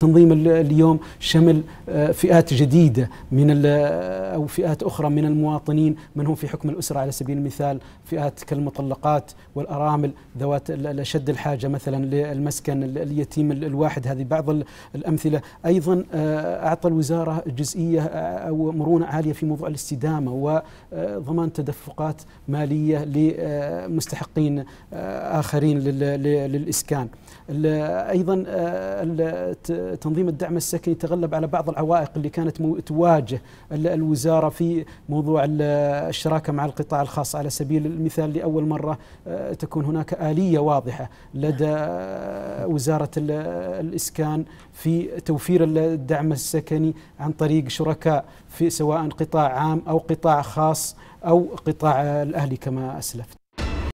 تنظيم اليوم شمل آه، فئات جديدة من آه، أو فئات أخرى من المواطنين من هم في حكم الأسرة على سبيل المثال فئات كالمطلقات والأرامل ذوات الأشد الحاجة مثلا للمسكن اليتيم الواحد هذه بعض الأمثلة أيضا آه، أعطى الوزارة جزئية أو مرونة عالية في موضوع الاستدامة وضمان تدفقات مالية لمستحقين آخرين للإسكان أيضا تنظيم الدعم السكني تغلب على بعض العوائق اللي كانت تواجه الوزارة في موضوع الشراكة مع القطاع الخاص على سبيل المثال لأول مرة آه، تكون هناك آلية واضحة لدى آه، وزارة الإسكان في توفير الدعم السكني عن طريق شركاء في سواء قطاع عام أو قطاع خاص أو قطاع الأهلي كما أسلفت